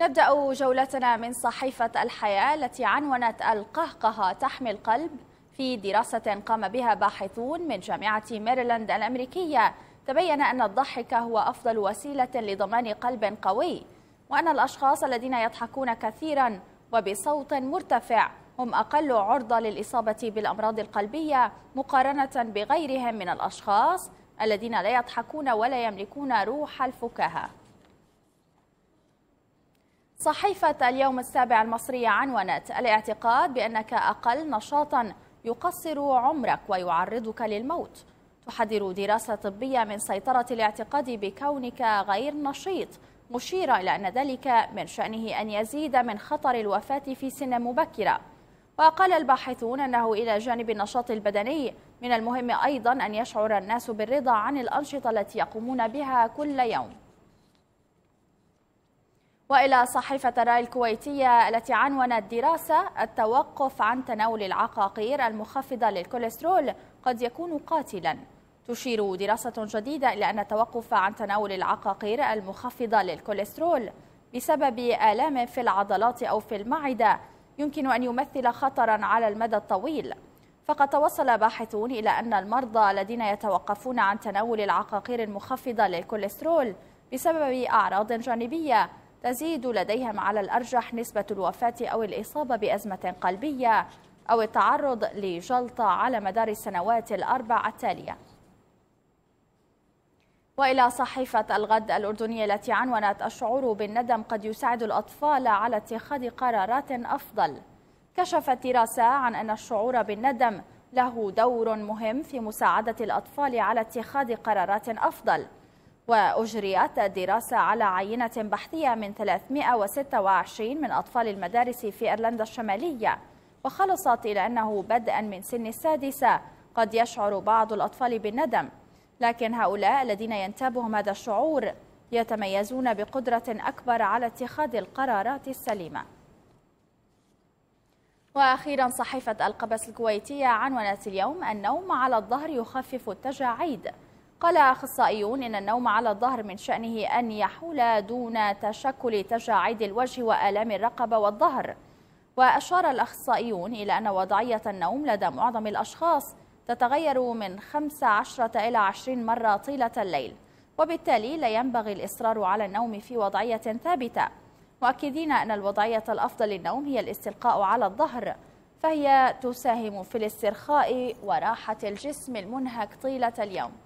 نبدأ جولتنا من صحيفة الحياة التي عنونت القهقهة تحمي القلب في دراسة قام بها باحثون من جامعة ميريلاند الأمريكية تبين أن الضحك هو أفضل وسيلة لضمان قلب قوي وأن الأشخاص الذين يضحكون كثيرا وبصوت مرتفع هم أقل عرضة للإصابة بالأمراض القلبية مقارنة بغيرهم من الأشخاص الذين لا يضحكون ولا يملكون روح الفكاهة صحيفة اليوم السابع المصرية عنونت الاعتقاد بأنك أقل نشاطا يقصر عمرك ويعرضك للموت تحذر دراسة طبية من سيطرة الاعتقاد بكونك غير نشيط مشيرة إلى أن ذلك من شأنه أن يزيد من خطر الوفاة في سن مبكرة وقال الباحثون أنه إلى جانب النشاط البدني من المهم أيضا أن يشعر الناس بالرضا عن الأنشطة التي يقومون بها كل يوم وإلى صحيفة الرأي الكويتية التي عنونت دراسة التوقف عن تناول العقاقير المخفضة للكوليسترول قد يكون قاتلا تشير دراسة جديدة إلى أن التوقف عن تناول العقاقير المخفضة للكوليسترول بسبب آلام في العضلات أو في المعدة يمكن أن يمثل خطرا على المدى الطويل فقد توصل باحثون إلى أن المرضى الذين يتوقفون عن تناول العقاقير المخفضة للكوليسترول بسبب أعراض جانبية تزيد لديهم على الأرجح نسبة الوفاة أو الإصابة بأزمة قلبية أو التعرض لجلطة على مدار السنوات الأربع التالية وإلى صحيفة الغد الأردنية التي عنونت الشعور بالندم قد يساعد الأطفال على اتخاذ قرارات أفضل كشفت دراسة عن أن الشعور بالندم له دور مهم في مساعدة الأطفال على اتخاذ قرارات أفضل وأجريت دراسة على عينة بحثية من 326 من أطفال المدارس في أيرلندا الشمالية وخلصت إلى أنه بدءا من سن السادسة قد يشعر بعض الأطفال بالندم لكن هؤلاء الذين ينتابهم هذا الشعور يتميزون بقدرة أكبر على اتخاذ القرارات السليمة وأخيرا صحيفة القبس الكويتية عنونت اليوم النوم على الظهر يخفف التجاعيد قال أخصائيون إن النوم على الظهر من شأنه أن يحول دون تشكل تجاعيد الوجه وآلام الرقبة والظهر وأشار الأخصائيون إلى أن وضعية النوم لدى معظم الأشخاص تتغير من 15 إلى 20 مرة طيلة الليل وبالتالي لا ينبغي الإصرار على النوم في وضعية ثابتة مؤكدين أن الوضعية الأفضل للنوم هي الاستلقاء على الظهر فهي تساهم في الاسترخاء وراحة الجسم المنهك طيلة اليوم